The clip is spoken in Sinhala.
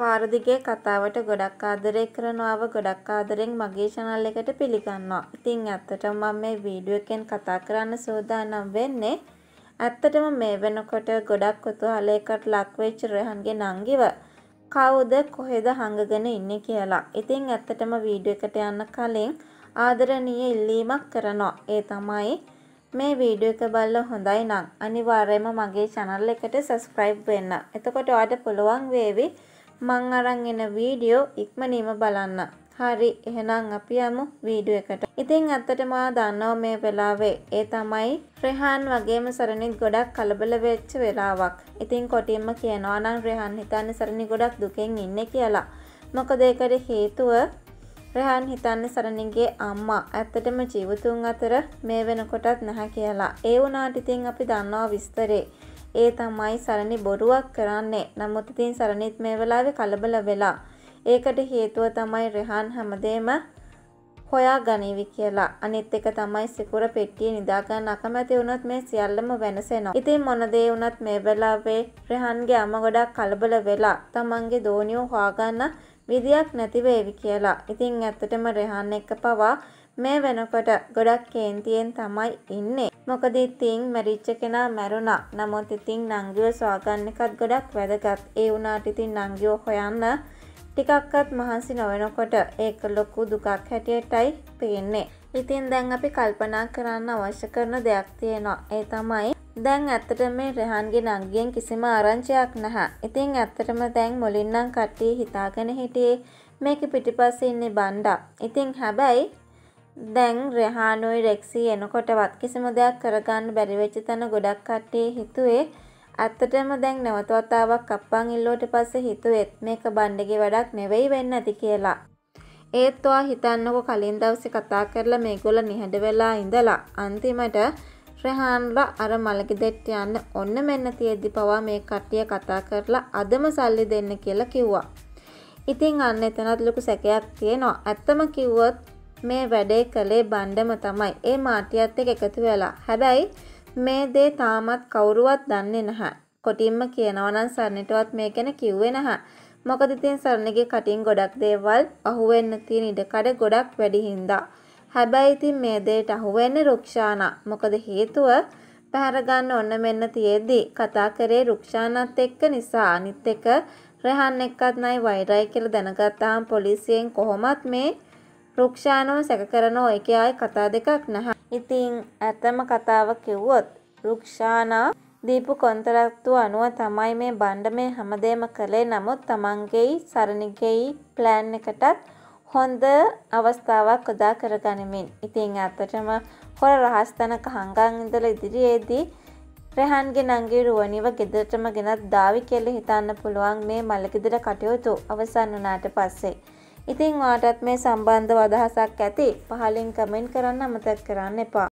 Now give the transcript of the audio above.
පාර දිගේ කතාවට ගොඩක් ආදරය කරනවාව ගොඩක් ආදරෙන් මගේ channel එකට පිළිගන්නවා. ඉතින් ඇත්තටම මම මේ වීඩියෝ එකෙන් කතා කරන්න සූදානම් වෙන්නේ ඇත්තටම මේ වෙනකොට ගොඩක් කුතුහලයකට ලක්වෙච්ච රෙහන්ගේ නංගිව කවුද කොහෙද හංගගෙන ඉන්නේ කියලා. ඉතින් ඇත්තටම වීඩියෝ එකට යන්න කලින් ආදරණීය ඉල්ලීමක් කරනවා. ඒ තමයි මේ වීඩියෝ එක බලලා හොඳයි නම් අනිවාර්යයෙන්ම මගේ channel එකට subscribe වෙන්න. එතකොට ඔයාලට පුළුවන් වේවි මං අරන් එන වීඩියෝ ඉක්මනීම බලන්න. හරි එහෙනම් අපි යමු වීඩියෝ එකට. ඉතින් ඇත්තටම ඔයා දන්නවා මේ වෙලාවේ ඒ තමයි රෙහාන් වගේම සරණිත් ගොඩක් කලබල වෙච්ච වෙලාවක්. ඉතින් කොටින්ම කියනවා නම් රෙහාන් හිතන්නේ සරණි ගොඩක් දුකෙන් ඉන්නේ කියලා. මොකද ඒකට හේතුව රෙහාන් හිතන්නේ සරණිගේ අම්මා ඇත්තටම ජීවතුන් අතර මේ වෙනකොටත් නැහැ කියලා. ඒ වුණාට ඉතින් අපි දන්නවා විස්තරේ. ඒ තමයි සරණි බොරුවක් කරන්නේ. නමුත් ඉතින් සරණිත් මේ වෙලාවේ කලබල වෙලා. ඒකට හේතුව තමයි රෙහාන් හැමදේම හොයා ගනීවි කියලා. අනිත් එක තමයි සිකුර පෙට්ටිය නිදා ගන්න අකමැති වුණොත් මේ සියල්ලම වෙනසෙනවා. ඉතින් මොන දේ වුණත් මේ වෙලාවේ රෙහාන්ගේ අම්මා ගොඩක් කලබල වෙලා තමන්ගේ දෝනියෝ හොයාගන්න විදියක් නැති වේවි කියලා. ඉතින් ඇත්තටම රෙහාන් එක්ක පවා මේ වෙනකොට ගොඩක් කේන්තියෙන් තමයි ඉන්නේ. මොකද ඉතින් මැරිච්ච කෙනා මැරුණා. නමුත් ඉතින් නංගිව සොයාගන්න එකත් ගොඩක් වැදගත්. ඒ වුණාට ඉතින් නංගිව හොයන්න ටිකක්වත් මහන්සි නොවෙනකොට ඒක ලොකු දුකක් හැටියටයි පේන්නේ. ඉතින් දැන් අපි කල්පනා කරන්න අවශ්‍ය කරන දෙයක් තියෙනවා. ඒ තමයි දැන් ඇත්තට මේ රෙහන්ගේ නංගියෙන් කිසිම ආරංචියක් නැහැ. ඉතින් ඇත්තටම දැන් මුලින්නම් කට්ටිය හිතාගෙන හිටියේ මේක පිටිපස්සේ ඉන්නේ බණ්ඩා. ඉතින් හැබැයි දැන් රෙහානුයි රෙක්සි එනකොටවත් කිසිම දෙයක් කරගන්න බැරි වෙච්ච තැන ගොඩක් කට්ටිය හිතුවේ ඇත්තටම දැන් නැවත වතාවක් අප්පන් ඉල්ලුවට පස්සේ හිතුවෙත් මේක බණ්ඩගේ වැඩක් නෙවෙයි වෙන්න ඇති කියලා. ඒත් ඔයා හිතන්නකෝ කලින් දවසේ කතා කරලා මේගොල්ලෝ නිහඬ වෙලා ඉඳලා අන්තිමට රෙහාන්ලා අර මලගෙදෙට්ට යන්න ඔන්න මෙන්න තියෙද්දි පවා මේ කට්ටිය කතා කරලා අදම සල්ලි දෙන්න කියලා කිව්වා. ඉතින් අන්න එතනත් ලොකු සැකයක් තියෙනවා. ඇත්තම කිව්වොත් මේ වැඩේ කළේ බණ්ඩම තමයි ඒ මාටියත් එක එකතු වෙලා හැබැයි මේ දේ තාමත් කවුරුවත් දන්නේ නැහැ කොටින්ම කියනවනම් සරණටවත් මේ ගැන කිව්වේ නැහැ මොකද ඉතින් සරණගේ කටින් ගොඩක් දේවල් අහුවෙන්න තියෙන ඉඩකඩ ගොඩක් වැඩි හින්දා හැබැයි ඉතින් මේ දේට අහුවෙන්නේ රුක්ෂානා මොකද හේතුව පැහැරගන්න ඔන්න මෙන්න තියෙද්දී කතා කරේ රුක්ෂානත් එක්ක නිසා අනිත් එක රෙහන් එක්කත් නයි වෛරයි කියලා දැනගත්තාම පොලිසියෙන් කොහොමත් මේ රුක්ෂානෝ සැක කරන ඔයකයායි කතා දෙකක් නැහැ. ඉතින් ඇත්තම කතාව කිව්වොත් රුක්ෂානා දීපු කොන්තරත්තු අනුව තමයි මේ බණ්ඩ මේ හැමදේම කළේ නමුත් තමන්ගේයි සරණිගෙයි ප්ලෑන් එකටත් හොඳ අවස්ථාවක් උදා කරගනිමින්. ඉතින් ඇත්තටම හොර රහස්තනක හංගන් ඉඳලා ඉදිරියේදී රැහන්ගේ නංගේ රුවනිව ගෙදරටම ගෙනත් දාවි කියල හිතන්න පුළුවන් මේ මළගෙදර කටයුතු අවසන් වනාට පස්සේ. ඉතින් වාටත් මේ සම්බන්ධව අදහසක් ඇති පහලින් කමෙන්ට් කරන්න අමතක් කරන්න එපා.